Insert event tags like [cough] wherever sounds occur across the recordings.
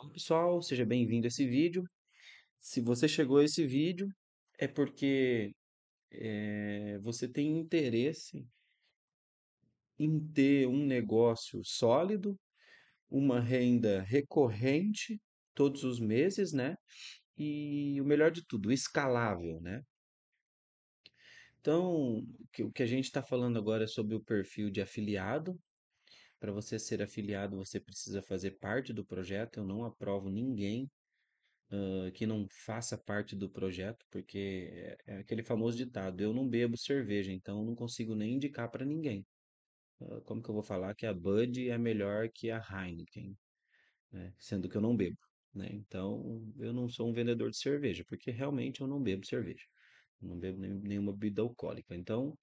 Olá pessoal, seja bem-vindo a esse vídeo. Se você chegou a esse vídeo, é porque é, você tem interesse em ter um negócio sólido, uma renda recorrente todos os meses, né? E o melhor de tudo, escalável, né? Então, o que a gente está falando agora é sobre o perfil de afiliado, para você ser afiliado, você precisa fazer parte do projeto. Eu não aprovo ninguém uh, que não faça parte do projeto, porque é, é aquele famoso ditado: eu não bebo cerveja, então eu não consigo nem indicar para ninguém. Uh, como que eu vou falar que a Bud é melhor que a Heineken, né? sendo que eu não bebo? Né? Então eu não sou um vendedor de cerveja, porque realmente eu não bebo cerveja. não bebo nenhuma bebida alcoólica. Então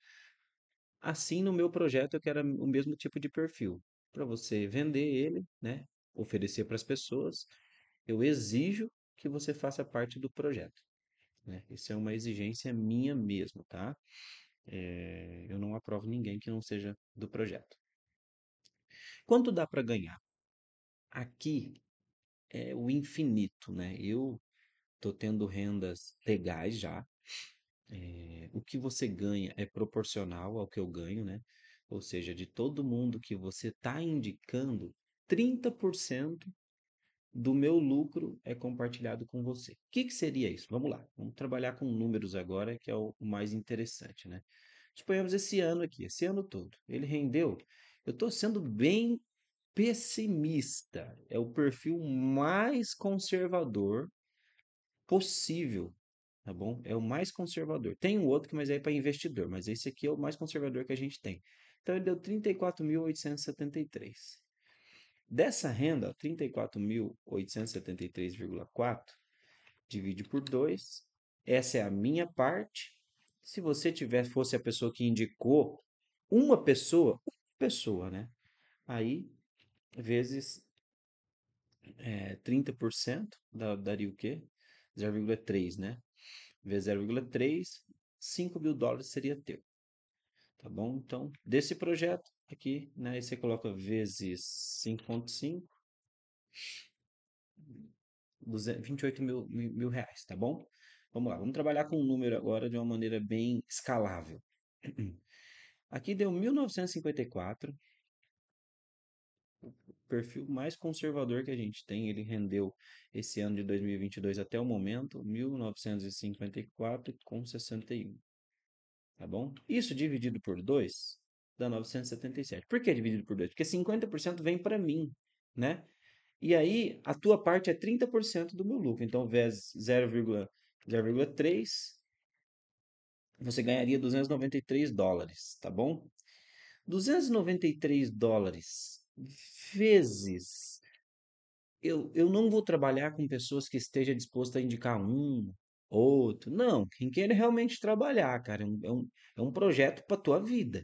Assim, no meu projeto, eu quero o mesmo tipo de perfil. Para você vender ele, né? oferecer para as pessoas, eu exijo que você faça parte do projeto. Né? Isso é uma exigência minha mesmo, tá? É, eu não aprovo ninguém que não seja do projeto. Quanto dá para ganhar? Aqui é o infinito, né? Eu tô tendo rendas legais já, é, o que você ganha é proporcional ao que eu ganho, né? Ou seja, de todo mundo que você está indicando, 30% do meu lucro é compartilhado com você. O que, que, seria isso? Vamos lá, vamos trabalhar com números agora, que é o mais interessante, né? Suponhamos esse ano aqui, esse ano todo, ele rendeu. Eu estou sendo bem pessimista, é o perfil mais conservador possível tá bom? É o mais conservador. Tem um outro que mas é para investidor, mas esse aqui é o mais conservador que a gente tem. Então ele deu 34.873. Dessa renda, 34.873,4 divide por 2. Essa é a minha parte. Se você tiver fosse a pessoa que indicou uma pessoa, uma pessoa, né? Aí vezes é, eh, 30% da, daria o quê? 0,3, né? vezes 0,3, 5 mil dólares seria teu. Tá bom? Então, desse projeto aqui, né, aí você coloca vezes 5,5, 28 mil, mil, mil reais, tá bom? Vamos lá, vamos trabalhar com o número agora de uma maneira bem escalável. [clears throat] Aqui deu 1954, o perfil mais conservador que a gente tem. Ele rendeu esse ano de 2022 até o momento 1954,61. Tá bom? Isso dividido por 2 dá 977. Por que dividido por 2? Porque 50% vem para mim, né? E aí a tua parte é 30% do meu lucro. Então, vezes 0,3, você ganharia 293 dólares, tá bom? 293 dólares vezes eu, eu não vou trabalhar com pessoas que esteja disposta a indicar um, outro. Não, quem quer realmente trabalhar, cara, é um, é um é projeto para tua vida.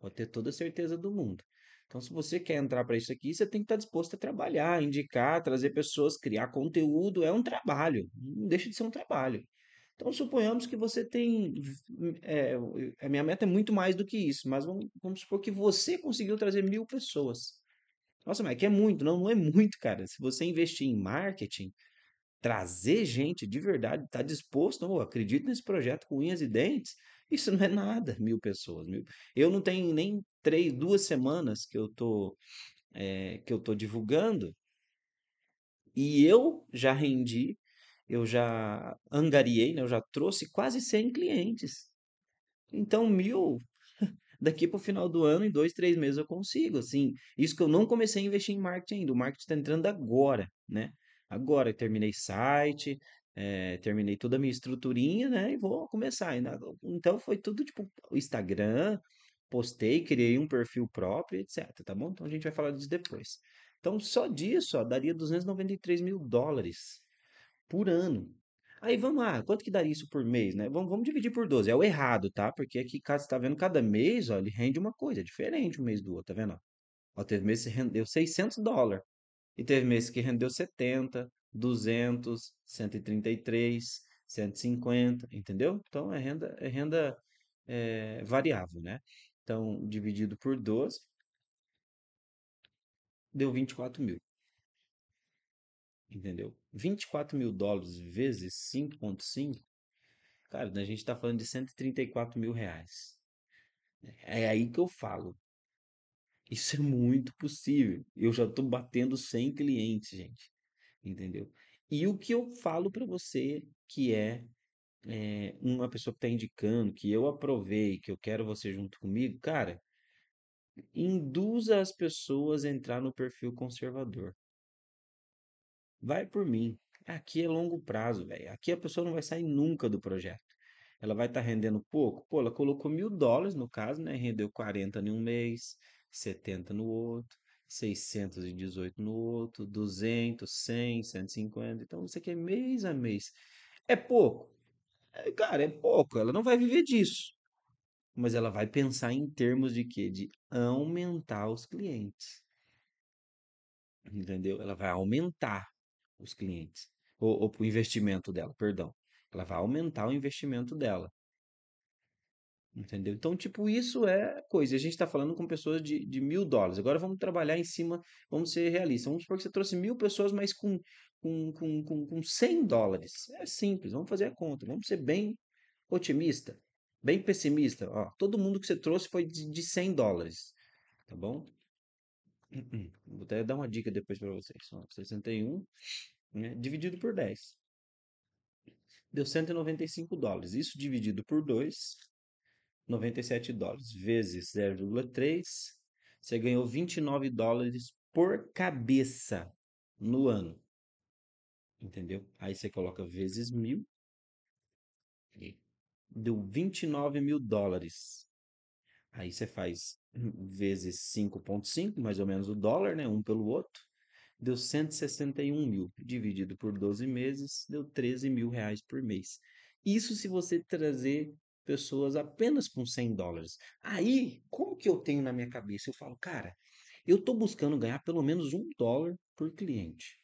Pode ter toda a certeza do mundo. Então, se você quer entrar para isso aqui, você tem que estar tá disposto a trabalhar, indicar, trazer pessoas, criar conteúdo. É um trabalho, não deixa de ser um trabalho. Então, suponhamos que você tem. Hum, é, a é, minha meta é muito mais do que isso, mas vamos, vamos supor que você conseguiu trazer mil pessoas. Nossa, que é muito. Não, não é muito, cara. Se você investir em marketing, trazer gente de verdade, está disposto, não, acredito nesse projeto com unhas e dentes, isso não é nada, mil pessoas. Mil... Eu não tenho nem três, duas semanas que eu tô, é, que eu tô divulgando e eu já rendi, eu já angariei, né, eu já trouxe quase 100 clientes. Então, mil daqui para o final do ano, em dois, três meses eu consigo, assim. Isso que eu não comecei a investir em marketing ainda, o marketing está entrando agora, né? Agora, eu terminei site, é, terminei toda a minha estruturinha, né? E vou começar. Então, foi tudo, tipo, Instagram, postei, criei um perfil próprio, etc, tá bom? Então, a gente vai falar disso depois. Então, só disso, ó, daria 293 mil dólares por ano. Aí vamos lá, quanto que daria isso por mês, né? Vamos, vamos dividir por 12. É o errado, tá? Porque aqui você tá vendo cada mês, ó, ele rende uma coisa, é diferente um mês do outro, tá vendo? Ó, teve mês que rendeu 600 dólares. E teve mês que rendeu 70, 200, 133, 150, entendeu? Então é renda, é renda é, variável, né? Então, dividido por 12, deu 24 mil entendeu? 24 mil dólares vezes 5,5, cara, a gente está falando de 134 mil reais. É, é aí que eu falo. Isso é muito possível. Eu já estou batendo 100 clientes, gente. Entendeu? E o que eu falo para você que é, é uma pessoa que está indicando, que eu aprovei, que eu quero você junto comigo, cara, induza as pessoas a entrar no perfil conservador. Vai por mim. Aqui é longo prazo, velho. Aqui a pessoa não vai sair nunca do projeto. Ela vai estar tá rendendo pouco. Pô, ela colocou mil dólares no caso, né? Rendeu 40 em um mês, 70 no outro, 618 no outro, 200, 100, 150. Então, você quer é mês a mês. É pouco? É, cara, é pouco. Ela não vai viver disso. Mas ela vai pensar em termos de quê? De aumentar os clientes. Entendeu? Ela vai aumentar os clientes, ou, ou para o investimento dela, perdão. Ela vai aumentar o investimento dela. Entendeu? Então, tipo, isso é coisa. A gente está falando com pessoas de, de mil dólares. Agora vamos trabalhar em cima, vamos ser realistas. Vamos supor que você trouxe mil pessoas, mas com, com, com, com, com 100 dólares. É simples, vamos fazer a conta. Vamos ser bem otimista, bem pessimista. Ó, todo mundo que você trouxe foi de, de 100 dólares, tá bom? Vou até dar uma dica depois para vocês. 61 né, dividido por 10. Deu 195 dólares. Isso dividido por 2, 97 dólares. Vezes 0,3, você ganhou 29 dólares por cabeça no ano. Entendeu? Aí você coloca vezes mil. Deu 29 mil dólares. Aí você faz Uhum. vezes 5,5, mais ou menos o dólar, né? Um pelo outro, deu 161 mil. Dividido por 12 meses, deu 13 mil reais por mês. Isso se você trazer pessoas apenas com 100 dólares. Aí, como que eu tenho na minha cabeça? Eu falo, cara, eu estou buscando ganhar pelo menos um dólar por cliente.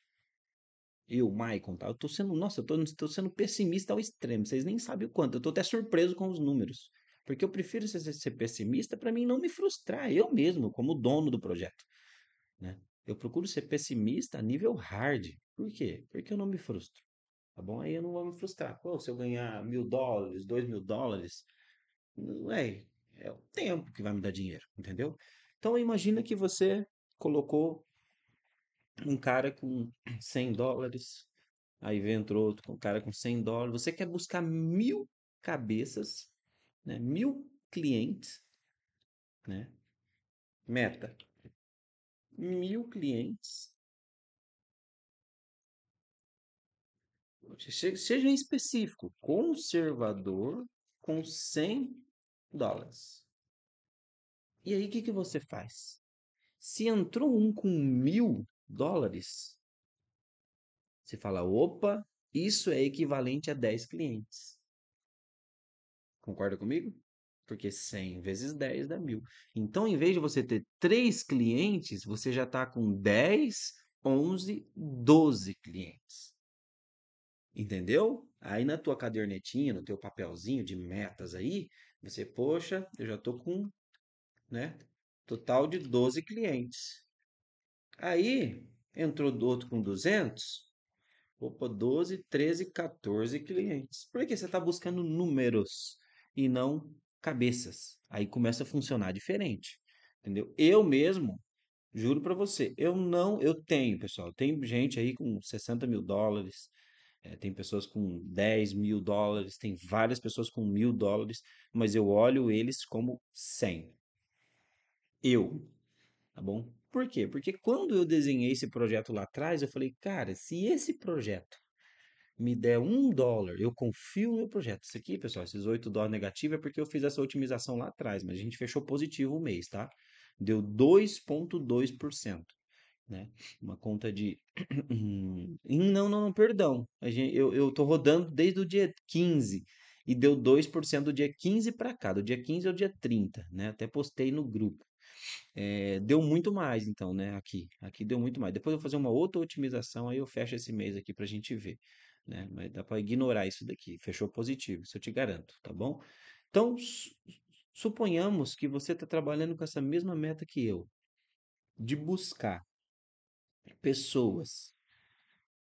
Eu, Maicon, tá? eu tô sendo, nossa, eu tô sendo pessimista ao extremo, vocês nem sabem o quanto, eu tô até surpreso com os números. Porque eu prefiro ser, ser pessimista para mim não me frustrar, eu mesmo, como dono do projeto. Né? Eu procuro ser pessimista a nível hard. Por quê? Porque eu não me frustro. Tá bom? Aí eu não vou me frustrar. Pô, se eu ganhar mil dólares, dois mil dólares, é, é o tempo que vai me dar dinheiro, entendeu? Então imagina que você colocou um cara com cem dólares, aí vem outro um cara com cem dólares. Você quer buscar mil cabeças né, mil clientes, né, meta, mil clientes. Seja específico, conservador com 100 dólares. E aí, o que, que você faz? Se entrou um com mil dólares, você fala: opa, isso é equivalente a 10 clientes. Concorda comigo? Porque 100 vezes 10 dá 1000. Então, em vez de você ter 3 clientes, você já está com 10, 11, 12 clientes. Entendeu? Aí na tua cadernetinha, no teu papelzinho de metas aí, você, poxa, eu já tô com, né, total de 12 clientes. Aí entrou do outro com 200, opa, 12, 13, 14 clientes. Por que você está buscando números? e não cabeças. Aí começa a funcionar diferente, entendeu? Eu mesmo, juro para você, eu não, eu tenho, pessoal, tem gente aí com 60 mil dólares, é, tem pessoas com 10 mil dólares, tem várias pessoas com mil dólares, mas eu olho eles como 100. Eu, tá bom? Por quê? Porque quando eu desenhei esse projeto lá atrás, eu falei, cara, se esse projeto me der um dólar, eu confio no meu projeto. Isso aqui, pessoal, esses 8 dólares negativos é porque eu fiz essa otimização lá atrás, mas a gente fechou positivo o mês, tá? Deu 2,2%. Né? Uma conta de. [clears throat] não, não, não, perdão. Gente, eu, eu tô rodando desde o dia 15 e deu 2% do dia 15 para cá, do dia 15 ao dia 30, né? Até postei no grupo. É, deu muito mais, então, né? Aqui, aqui deu muito mais. Depois eu vou fazer uma outra otimização, aí eu fecho esse mês aqui para a gente ver né? Mas dá para ignorar isso daqui. Fechou positivo, isso eu te garanto, tá bom? Então, suponhamos que você está trabalhando com essa mesma meta que eu, de buscar pessoas.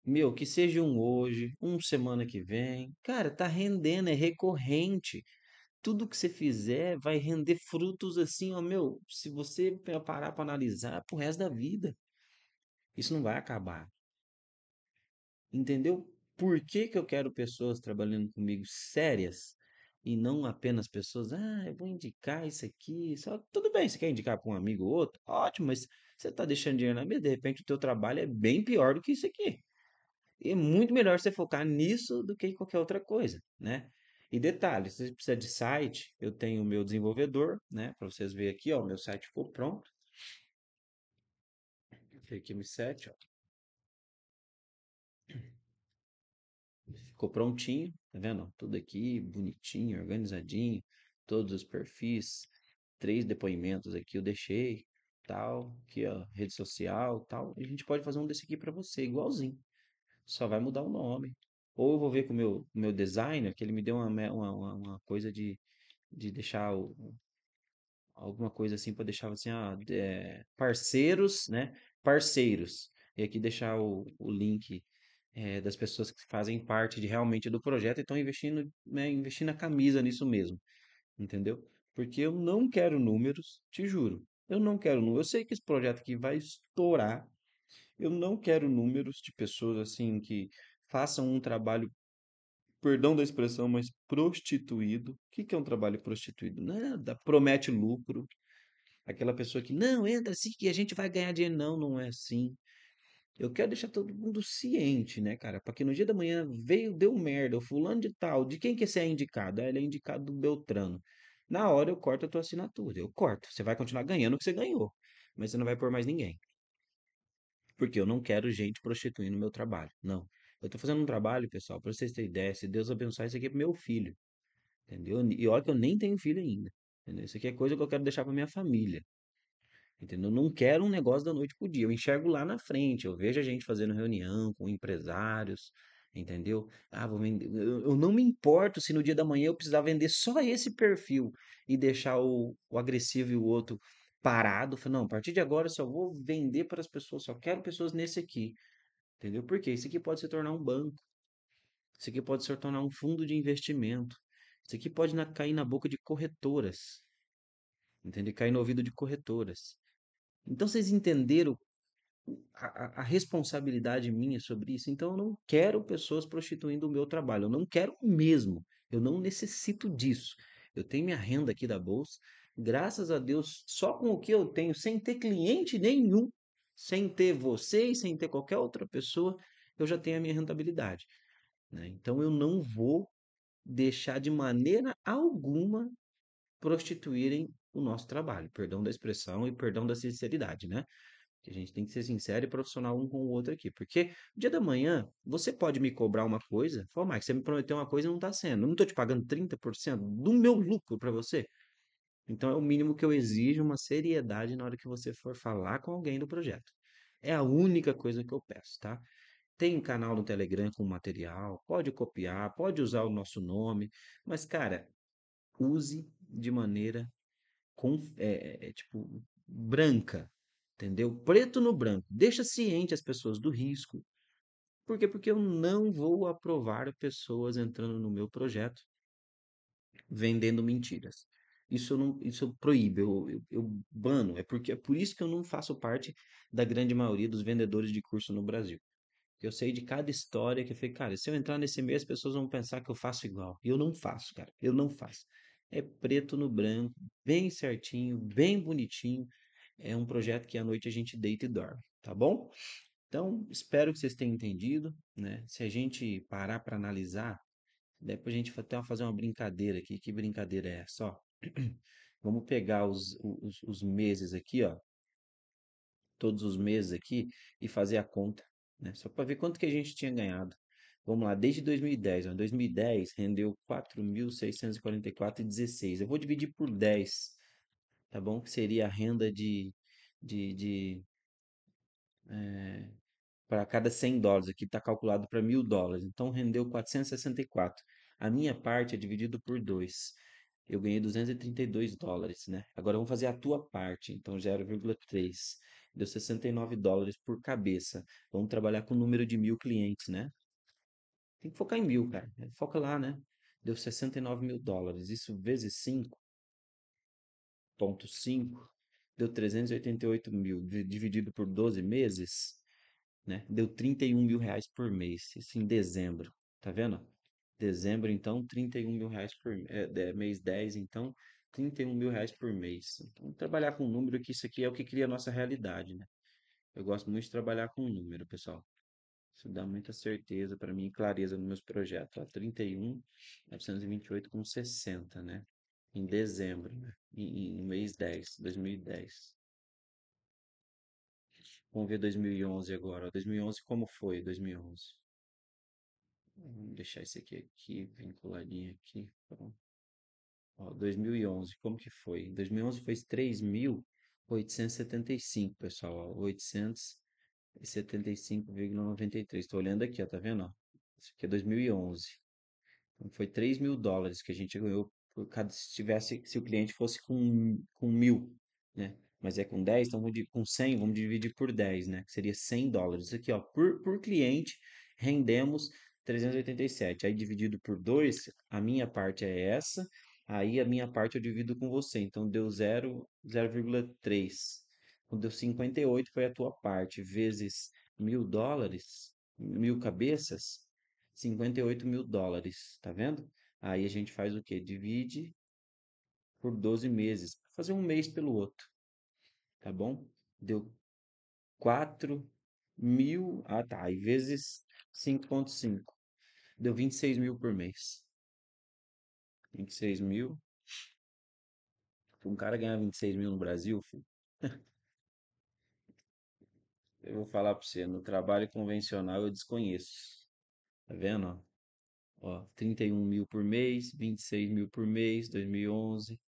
Meu, que seja um hoje, um semana que vem. Cara, tá rendendo, é recorrente. Tudo que você fizer vai render frutos assim, ó, meu, se você parar para analisar pro resto da vida. Isso não vai acabar. Entendeu? Por que, que eu quero pessoas trabalhando comigo sérias e não apenas pessoas? Ah, eu vou indicar isso aqui. Só, tudo bem, você quer indicar para um amigo ou outro? Ótimo, mas você está deixando dinheiro na mesa. De repente, o teu trabalho é bem pior do que isso aqui. E é muito melhor você focar nisso do que em qualquer outra coisa, né? E detalhe, se você precisa de site, eu tenho o meu desenvolvedor, né? Para vocês verem aqui, ó, meu site ficou pronto. Aqui, aqui M7, ó. Ficou prontinho, tá vendo? Tudo aqui bonitinho, organizadinho, todos os perfis, três depoimentos aqui eu deixei, tal, aqui ó, rede social, tal. A gente pode fazer um desse aqui para você, igualzinho. Só vai mudar o nome. Ou eu vou ver com o meu, meu designer, que ele me deu uma, uma, uma coisa de, de deixar o, alguma coisa assim para deixar assim, ah, é, parceiros, né? Parceiros. E aqui deixar o, o link é, das pessoas que fazem parte de, realmente do projeto e estão investindo, né, investindo a camisa nisso mesmo, entendeu? Porque eu não quero números, te juro. Eu não quero números. Eu sei que esse projeto aqui vai estourar. Eu não quero números de pessoas assim que façam um trabalho, perdão da expressão, mas prostituído. O que, que é um trabalho prostituído? Nada. Promete lucro. Aquela pessoa que, não, entra assim que a gente vai ganhar dinheiro. Não, não é assim. Eu quero deixar todo mundo ciente, né, cara? Para que no dia da manhã veio, deu merda, o fulano de tal, de quem que você é indicado? Ah, ele é indicado do Beltrano. Na hora eu corto a tua assinatura, eu corto. Você vai continuar ganhando o que você ganhou, mas você não vai pôr mais ninguém. Porque eu não quero gente prostituindo o meu trabalho, não. Eu tô fazendo um trabalho, pessoal, para vocês terem ideia, se Deus abençoar isso aqui é pro meu filho, entendeu? E olha que eu nem tenho filho ainda, entendeu? Isso aqui é coisa que eu quero deixar para minha família. Entendeu? Não quero um negócio da noite pro dia. Eu enxergo lá na frente, eu vejo a gente fazendo reunião com empresários, entendeu? Ah, vou vender. Eu, não me importo se no dia da manhã eu precisar vender só esse perfil e deixar o, o agressivo e o outro parado. não, a partir de agora eu só vou vender para as pessoas, só quero pessoas nesse aqui. Entendeu? Porque isso aqui pode se tornar um banco. Isso aqui pode se tornar um fundo de investimento. Isso aqui pode na, cair na boca de corretoras. Entende? Cair no ouvido de corretoras. Então vocês entenderam a, a, responsabilidade minha sobre isso. Então eu não quero pessoas prostituindo o meu trabalho. Eu não quero mesmo. Eu não necessito disso. Eu tenho minha renda aqui da bolsa. Graças a Deus, só com o que eu tenho, sem ter cliente nenhum, sem ter vocês, sem ter qualquer outra pessoa, eu já tenho a minha rentabilidade. Né? Então eu não vou deixar de maneira alguma prostituírem o nosso trabalho. Perdão da expressão e perdão da sinceridade, né? A gente tem que ser sincero e profissional um com o outro aqui. Porque dia da manhã, você pode me cobrar uma coisa, falar, Mike, você me prometeu uma coisa e não está sendo. Eu não estou te pagando 30% do meu lucro para você. Então é o mínimo que eu exijo uma seriedade na hora que você for falar com alguém do projeto. É a única coisa que eu peço, tá? Tem um canal no Telegram com material, pode copiar, pode usar o nosso nome, mas cara, use de maneira com, é, é, tipo, branca, entendeu? Preto no branco. Deixa ciente as pessoas do risco. Por quê? Porque eu não vou aprovar pessoas entrando no meu projeto vendendo mentiras. Isso eu, não, isso eu proíbo, eu, eu, eu bano. É, porque, é por isso que eu não faço parte da grande maioria dos vendedores de curso no Brasil. Eu sei de cada história que eu falei, cara, se eu entrar nesse meio, as pessoas vão pensar que eu faço igual. E eu não faço, cara, eu não faço é preto no branco, bem certinho, bem bonitinho. É um projeto que à noite a gente deita e dorme, tá bom? Então, espero que vocês tenham entendido, né? Se a gente parar para analisar, depois a gente até fazer uma brincadeira aqui. Que brincadeira é essa? Ó? [clears throat] Vamos pegar os, os, os meses aqui, ó. Todos os meses aqui e fazer a conta, né? Só para ver quanto que a gente tinha ganhado. Vamos lá, desde 2010. Ó, 2010 rendeu 4.644,16. Eu vou dividir por 10, tá bom? Que seria a renda de. de, de é, para cada 100 dólares. Aqui está calculado para mil dólares. Então rendeu 464. A minha parte é dividido por 2. Eu ganhei 232 dólares, né? Agora vamos fazer a tua parte. Então 0,3 deu 69 dólares por cabeça. Vamos trabalhar com o número de mil clientes, né? Tem que focar em mil, cara. Foca lá, né? Deu 69 mil dólares. Isso vezes 5.5 deu 388 mil. Dividido por 12 meses, né? Deu 31 mil reais por mês. Isso em dezembro. Tá vendo? Dezembro, então, 31 mil reais por é, mês. 10, então, 31 mil reais por mês. Então, trabalhar com número, que isso aqui é o que cria a nossa realidade, né? Eu gosto muito de trabalhar com número, pessoal. Isso dá muita certeza para mim e clareza nos meus projetos. Lá, 31, 928 com 60, né? Em dezembro, né? Em, em, no mês 10, 2010. Vamos ver 2011 agora. 2011, como foi 2011? Vamos deixar isso aqui, aqui vinculadinho aqui. Ó, 2011, como que foi? 2011 foi 3.875, pessoal. Ó, 800 75,93. Estou olhando aqui, ó, tá vendo? Ó? Isso aqui é 2011. Então, foi 3 mil dólares que a gente ganhou por cada, se, tivesse, se o cliente fosse com, com mil, né? Mas é com 10, então vamos, com 100, vamos dividir por 10, né? Que seria 100 dólares. Isso aqui, ó, por, por cliente, rendemos 387. Aí dividido por 2, a minha parte é essa. Aí a minha parte eu divido com você. Então deu 0,3 quando deu 58 foi a tua parte, vezes mil dólares, mil cabeças, 58 mil dólares, tá vendo? Aí a gente faz o quê? Divide por 12 meses, fazer um mês pelo outro, tá bom? Deu 4 mil, ah tá, e vezes 5.5, deu 26 mil por mês. 26 mil. Um cara ganhar 26 mil no Brasil, filho. [laughs] eu vou falar para você, no trabalho convencional eu desconheço. Tá vendo? Ó, 31 mil por mês, 26 mil por mês, 2011.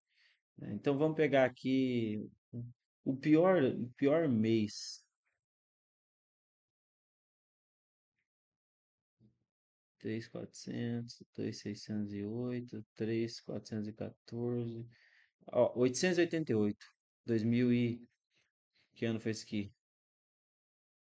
Né? Então vamos pegar aqui o pior, o pior mês. Três quatrocentos, dois seiscentos e oito, três quatrocentos e quatorze, oitocentos e oitenta e oito, dois mil e que ano foi isso aqui?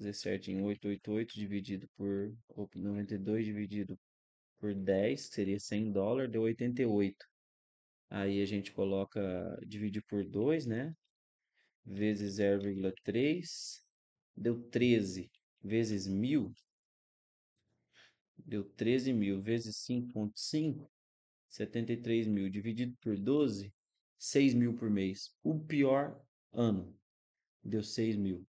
17 em 888 dividido por 92 dividido por 10, que seria 100 dólares, deu 88. Aí a gente coloca, divide por 2, né? Vezes 0,3, deu 13. Vezes 1.000, deu 13.000. Vezes 5,5, 73 mil. Dividido por 12, 6 mil por mês. O pior ano, deu 6 mil.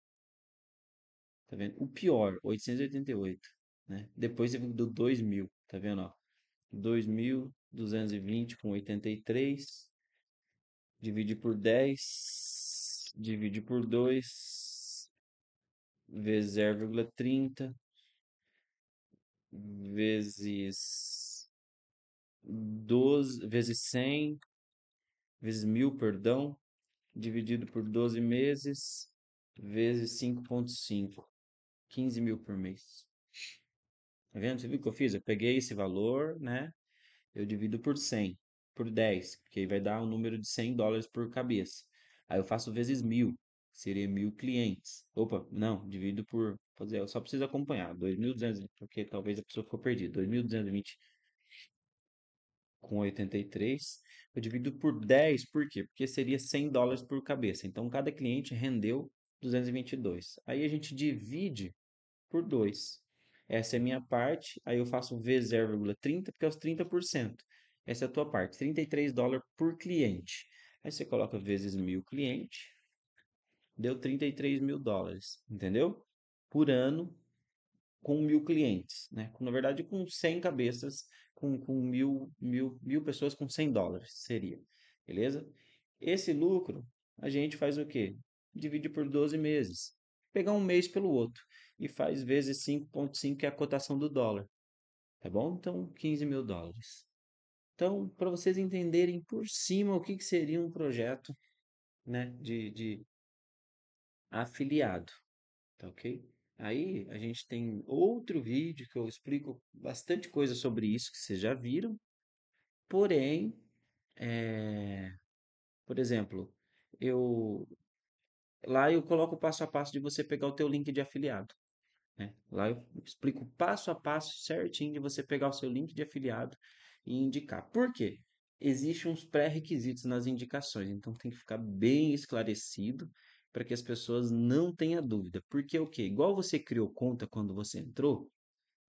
Tá vendo? O pior, 888, né? Depois teve do 2000, tá vendo, ó? 2220 com 83 divide por 10 divide por 2 vezes 0,30 vezes 12 vezes 100 vezes 1000, perdão, dividido por 12 meses vezes 5.5. 15 mil por mês. Tá vendo? Você viu o que eu fiz? Eu peguei esse valor, né? Eu divido por 100, por 10, porque vai dar um número de 100 dólares por cabeça. Aí eu faço vezes mil, que seria mil clientes. Opa, não, divido por. Fazer, eu só preciso acompanhar. 2.220, porque talvez a pessoa ficou perdida. 2.220 com 83, eu divido por 10, por quê? Porque seria 100 dólares por cabeça. Então, cada cliente rendeu 222. Aí a gente divide por 2. Essa é a minha uhum. parte, aí eu faço v 0,30, porque é os 30%. Essa é a tua parte, 33 dólares por cliente. Aí você coloca vezes mil cliente, deu 33 mil dólares, entendeu? Por ano, com mil clientes, né? Na verdade, com 100 cabeças, com, com mil, mil, mil pessoas com 100 dólares, seria, beleza? Esse lucro, a gente faz o quê? Divide por 12 meses pegar um mês pelo outro e faz vezes 5,5 que é a cotação do dólar. Tá bom? Então, 15 mil dólares. Então, para vocês entenderem por cima o que, que seria um projeto né, de, de afiliado. Tá ok? Aí a gente tem outro vídeo que eu explico bastante coisa sobre isso que vocês já viram. Porém, é, por exemplo, eu Lá eu coloco o passo a passo de você pegar o teu link de afiliado. Né? Lá eu explico passo a passo certinho de você pegar o seu link de afiliado e indicar. Por quê? Existem uns pré-requisitos nas indicações, então tem que ficar bem esclarecido para que as pessoas não tenham dúvida. Porque o okay, que? Igual você criou conta quando você entrou,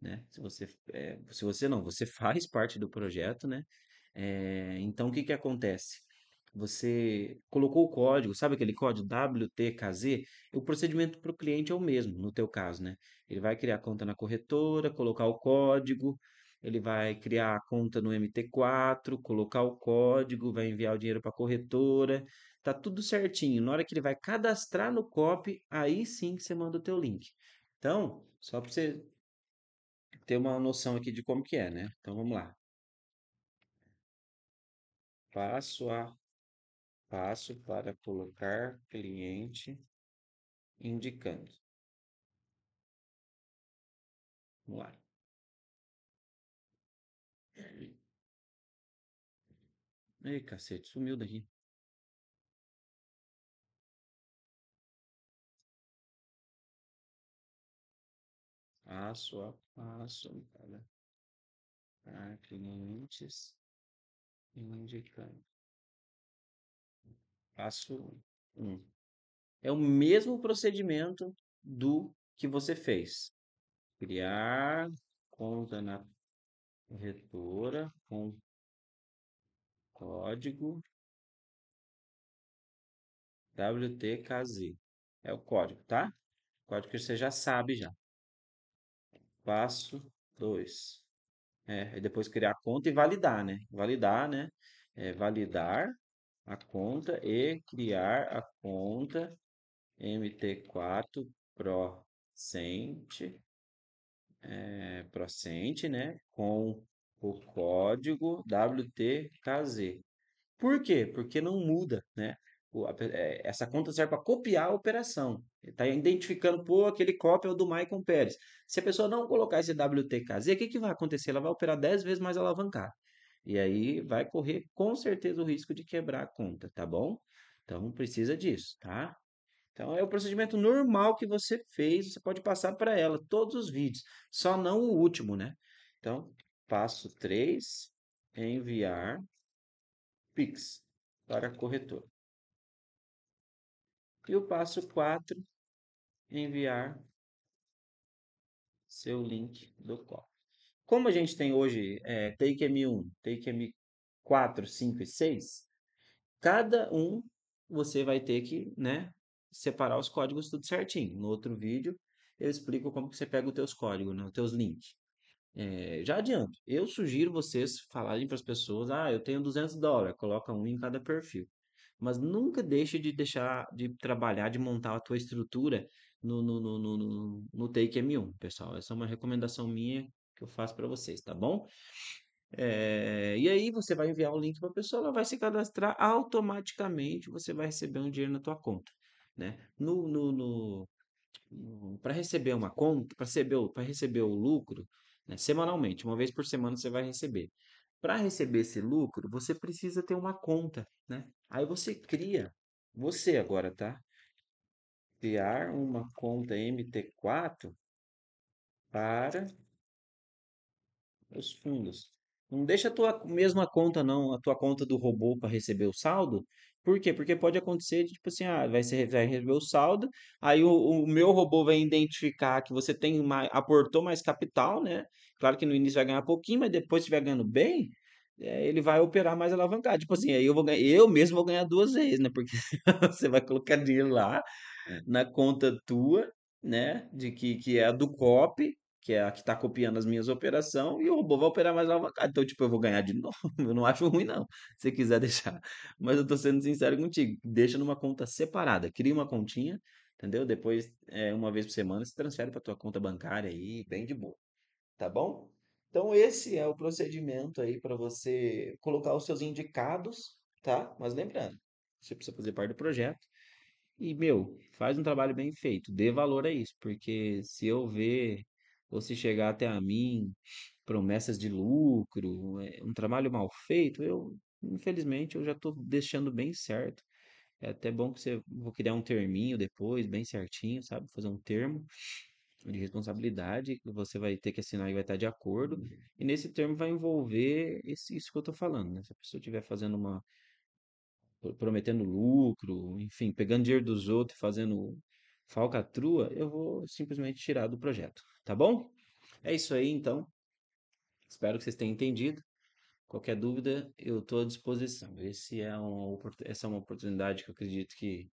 né? Se você, é, se você não, você [laughs] faz parte do projeto, né? É, então o que, que acontece? você colocou o código, sabe aquele código WTKZ? O procedimento para o cliente é o mesmo, no teu caso, né? Ele vai criar conta na corretora, colocar o código, ele vai criar a conta no MT4, colocar o código, vai enviar o dinheiro para a corretora, tá tudo certinho. Na hora que ele vai cadastrar no COP, aí sim que você manda o teu link. Então, só para você ter uma noção aqui de como que é, né? Então vamos lá. Passo a passo para colocar cliente indicando. Vamos lá. Ei, cacete, sumiu daqui. Passo a passo para clientes indicando passo 1. Um. É o mesmo procedimento do que você fez. Criar conta na corretora com código WTKZ. É o código, tá? código que você já sabe já. Passo 2. É, e depois criar conta e validar, né? Validar, né? É, validar a conta e criar a conta MT4 Procent, é, Procent, né? Com o código WTKZ. Por quê? Porque não muda, né? É, essa conta serve para copiar a operação. Está identificando, pô, aquele cópia é o do Michael Pérez. Se a pessoa não colocar esse WTKZ, o que, que vai acontecer? Ela vai operar 10 vezes mais alavancada. E aí vai correr com certeza o risco de quebrar a conta, tá bom? Então precisa disso, tá? Então é o procedimento normal que você fez, você pode passar para ela todos os vídeos, só não o último, né? Então, passo 3, enviar Pix para corretor. E o passo 4, enviar seu link do call. Como a gente tem hoje é, Take M1, Take M4, 5 e 6, cada um você vai ter que né, separar os códigos tudo certinho. No outro vídeo eu explico como que você pega os teus códigos, né, os teus links. É, já adianto, eu sugiro vocês falarem para as pessoas, ah, eu tenho 200 dólares, coloca um em cada perfil. Mas nunca deixe de deixar de trabalhar, de montar a tua estrutura no, no, no, no, no Take M1, pessoal. Essa é uma recomendação minha que eu faço para vocês, tá bom? É, e aí você vai enviar o link para a pessoa, ela vai se cadastrar automaticamente, você vai receber um dinheiro na tua conta, né? No, no, no, no para receber uma conta, para receber, para receber o lucro, né? semanalmente, uma vez por semana você vai receber. Para receber esse lucro, você precisa ter uma conta, né? Aí você cria, você agora, tá? Criar uma conta MT4 para os fundos. Não deixa a tua mesma conta, não, a tua conta do robô para receber o saldo. Por quê? Porque pode acontecer, tipo assim, ah, vai, ser, vai receber o saldo, aí o, o meu robô vai identificar que você tem mais, aportou mais capital, né? Claro que no início vai ganhar pouquinho, mas depois se estiver ganhando bem, é, ele vai operar mais alavancado. Tipo assim, aí eu, vou ganhar, eu mesmo vou ganhar duas vezes, né? Porque [laughs] você vai colocar dinheiro lá é. na conta tua, né? De que, que é a do COP, que é a que está copiando as minhas operações, e o robô vai operar mais alavancado. Então, tipo, eu vou ganhar de [laughs] novo. Eu não acho ruim, não, se quiser deixar. Mas eu estou sendo sincero contigo. Deixa numa conta separada. Cria uma continha, entendeu? Depois, é, uma vez por semana, se transfere para tua conta bancária aí, bem de boa. Tá bom? Então, esse é o procedimento aí para você colocar os seus indicados, tá? Mas lembrando, você precisa fazer parte do projeto. E, meu, faz um trabalho bem feito, dê valor a isso, porque se eu ver ou se chegar até a mim promessas de lucro, eh, um trabalho mal feito, eu infelizmente eu já estou deixando bem certo. É até bom que você vou criar um terminho depois, bem certinho, sabe? Fazer um termo de responsabilidade que você vai ter que assinar e vai estar tá de acordo. E nesse termo vai envolver esse, isso que eu estou falando, né? Se a pessoa estiver fazendo uma prometendo lucro, enfim, pegando dinheiro dos outros, e fazendo falcatrua, eu vou simplesmente tirar do projeto. Tá bom? É isso aí, então. Espero que vocês tenham entendido. Qualquer dúvida, eu estou à disposição. Esse é uma, essa é uma oportunidade que eu acredito que,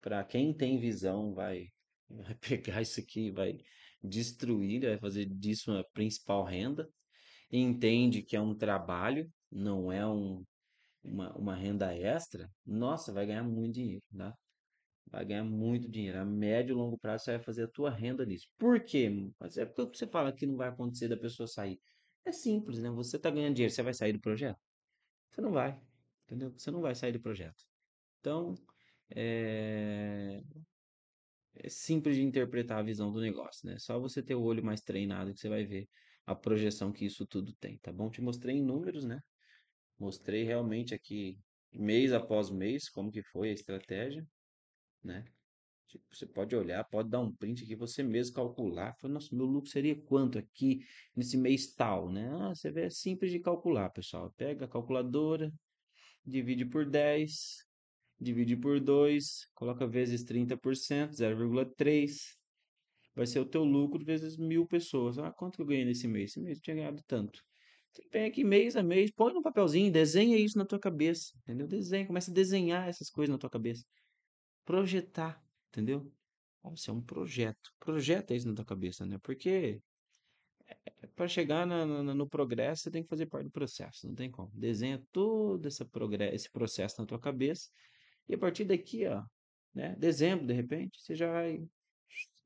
para quem tem visão, vai, [laughs] vai pegar isso aqui, vai destruir, vai fazer disso uma principal renda. E entende que é um trabalho, não é um, uma, uma renda extra. Nossa, vai ganhar muito dinheiro, tá? vai ganhar muito dinheiro. A médio e longo prazo você vai fazer a tua renda nisso. Por quê? Mas é porque você fala que não vai acontecer da pessoa sair. É simples, né? Você está ganhando dinheiro, você vai sair do projeto? Você não vai, entendeu? Você não vai sair do projeto. Então, é... é simples de interpretar a visão do negócio, né? Só você ter o olho mais treinado que você vai ver a projeção que isso tudo tem, tá bom? Te mostrei em números, né? Mostrei realmente aqui mês após mês como que foi a estratégia né? você pode olhar, pode dar um print aqui, você mesmo calcular. Fala, nossa, meu lucro seria quanto aqui nesse mês tal, né? Ah, você vê, é simples de calcular, pessoal. Pega a calculadora, divide por 10, divide por 2, coloca vezes 30%, 0,3%. Vai ser o teu lucro vezes mil pessoas. Ah, quanto que eu ganhei nesse mês? Esse mês eu tinha ganhado tanto. Você pega aqui mês a mês, põe num papelzinho, desenha isso na tua cabeça, entendeu? Desenha, começa a desenhar essas coisas na tua cabeça projetar, entendeu? Vamos uhum. é um projeto. Projeta isso na tua cabeça, né? Porque é, é, para chegar na, na, no progresso, você tem que fazer parte do processo, não tem como. Desenha todo esse, esse processo na tua cabeça e a partir daqui, ó, né? Dezembro, de repente, você já vai.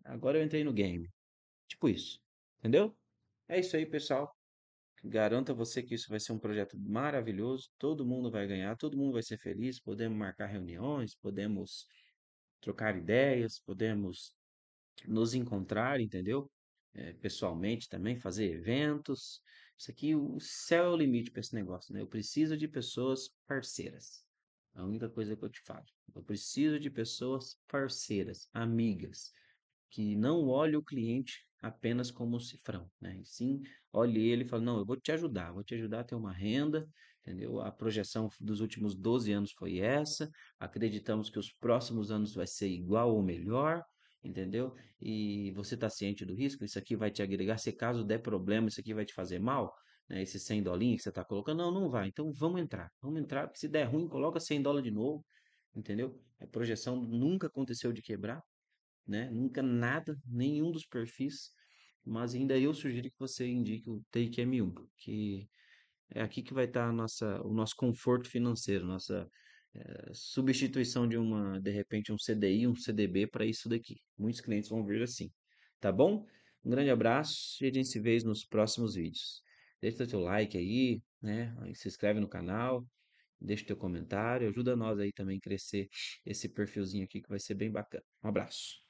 Agora eu entrei no game. Tipo isso, entendeu? É isso aí, pessoal. Garanto a você que isso vai ser um projeto maravilhoso. Todo mundo vai ganhar, todo mundo vai ser feliz. Podemos marcar reuniões, podemos trocar ideias, podemos nos encontrar, entendeu? É, pessoalmente também, fazer eventos. Isso aqui, o céu é o limite para esse negócio, né? Eu preciso de pessoas parceiras. É a única coisa que eu te falo. Eu preciso de pessoas parceiras, amigas, que não olham o cliente apenas como um cifrão, né? E sim, olhe ele e fala, não, eu vou te ajudar, vou te ajudar a ter uma renda, entendeu? A projeção dos últimos 12 anos foi essa, acreditamos que os próximos anos vai ser igual ou melhor, entendeu? E você está ciente do risco, isso aqui vai te agregar, se caso der problema, isso aqui vai te fazer mal, né? Esse 100 dolinho que você está colocando, não, não vai, então vamos entrar, vamos entrar, porque se der ruim, coloca 100 dólares de novo, entendeu? A projeção nunca aconteceu de quebrar, né? Nunca nada, nenhum dos perfis, mas ainda eu sugiro que você indique o Take M1, que é aqui que vai estar tá nossa, o nosso conforto financeiro, nossa é, substituição de uma, de repente, um CDI, um CDB para isso daqui. Muitos clientes vão vir assim, tá bom? Um grande abraço e a gente se vê nos próximos vídeos. Deixa o teu like aí, né? Se inscreve no canal, deixa o teu comentário, ajuda nós aí também a crescer esse perfilzinho aqui que vai ser bem bacana. Um abraço.